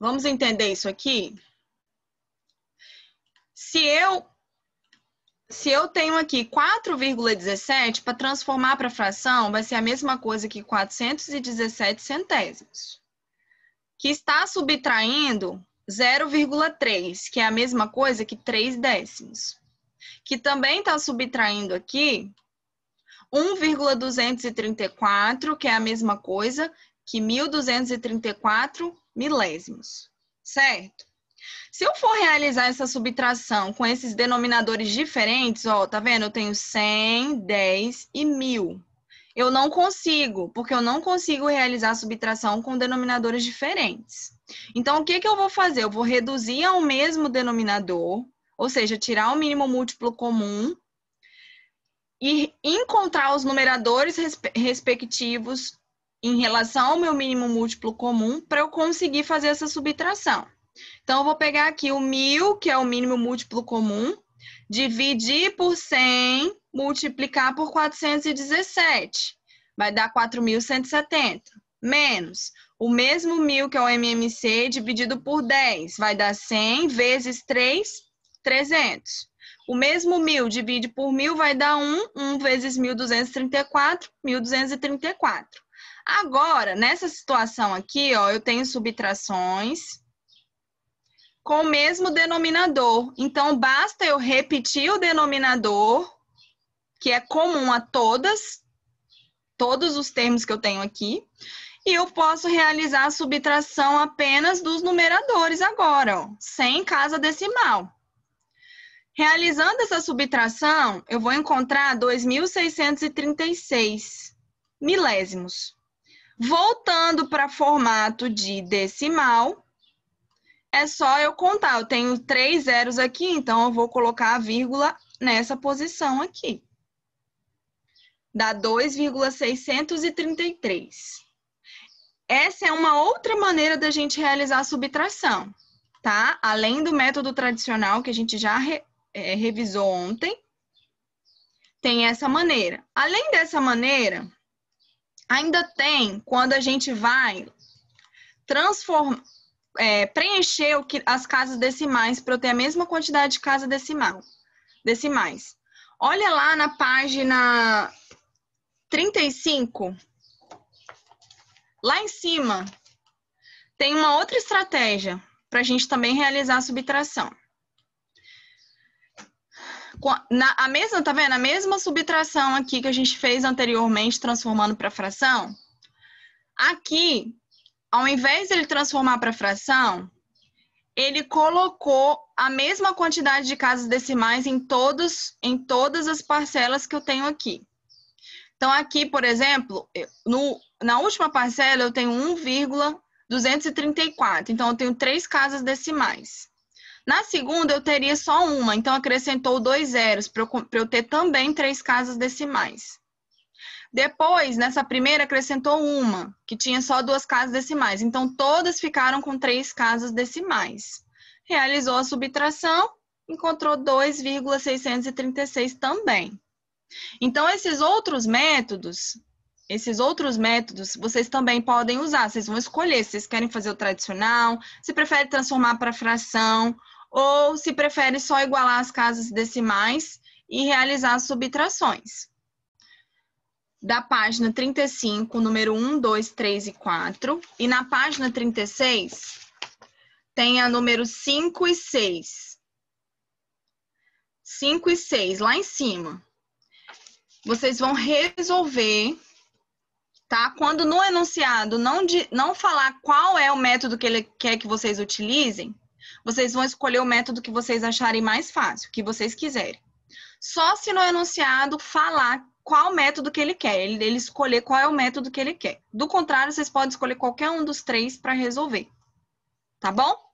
Vamos entender isso aqui? Se eu se eu tenho aqui 4,17 para transformar para fração, vai ser a mesma coisa que 417 centésimos. Que está subtraindo 0,3, que é a mesma coisa que 3 décimos. Que também está subtraindo aqui 1,234, que é a mesma coisa que 1.234 milésimos, certo? Se eu for realizar essa subtração com esses denominadores diferentes, ó, tá vendo? Eu tenho 100, 10 e 1000. Eu não consigo, porque eu não consigo realizar a subtração com denominadores diferentes. Então, o que, que eu vou fazer? Eu vou reduzir ao mesmo denominador, ou seja, tirar o mínimo múltiplo comum e encontrar os numeradores respectivos em relação ao meu mínimo múltiplo comum para eu conseguir fazer essa subtração. Então, eu vou pegar aqui o mil, que é o mínimo múltiplo comum, dividir por 100, multiplicar por 417. Vai dar 4.170. Menos o mesmo mil, que é o MMC, dividido por 10. Vai dar 100 vezes 3, 300. O mesmo mil divide por mil vai dar 1. 1 vezes 1.234, 1.234. Agora, nessa situação aqui, ó, eu tenho subtrações com o mesmo denominador. Então, basta eu repetir o denominador, que é comum a todas, todos os termos que eu tenho aqui, e eu posso realizar a subtração apenas dos numeradores agora, ó, sem casa decimal. Realizando essa subtração, eu vou encontrar 2.636 milésimos. Voltando para formato de decimal, é só eu contar. Eu tenho três zeros aqui, então eu vou colocar a vírgula nessa posição aqui. Dá 2,633. Essa é uma outra maneira da gente realizar a subtração, tá? Além do método tradicional que a gente já re, é, revisou ontem, tem essa maneira. Além dessa maneira, Ainda tem quando a gente vai transformar. É, preencher o que, as casas decimais para eu ter a mesma quantidade de casa decimal, decimais. Olha lá na página 35, lá em cima, tem uma outra estratégia para a gente também realizar a subtração. Na, a mesma, tá vendo? A mesma subtração aqui que a gente fez anteriormente, transformando para fração. Aqui, ao invés de ele transformar para fração, ele colocou a mesma quantidade de casas decimais em, todos, em todas as parcelas que eu tenho aqui. Então, aqui, por exemplo, no, na última parcela eu tenho 1,234. Então, eu tenho três casas decimais. Na segunda, eu teria só uma, então acrescentou dois zeros para eu, eu, ter também três casas decimais. Depois, nessa primeira, acrescentou uma, que tinha só duas casas decimais. Então, todas ficaram com três casas decimais. Realizou a subtração, encontrou 2,636 também. Então, esses outros métodos, esses outros métodos vocês também podem usar. Vocês vão escolher se vocês querem fazer o tradicional, se preferem transformar para fração ou se prefere só igualar as casas decimais e realizar as subtrações. Da página 35, número 1, 2, 3 e 4. E na página 36, tem a número 5 e 6. 5 e 6, lá em cima. Vocês vão resolver, tá? Quando no enunciado não, de, não falar qual é o método que ele quer que vocês utilizem, vocês vão escolher o método que vocês acharem mais fácil, que vocês quiserem. Só se no enunciado falar qual método que ele quer, ele, ele escolher qual é o método que ele quer. Do contrário, vocês podem escolher qualquer um dos três para resolver. Tá bom?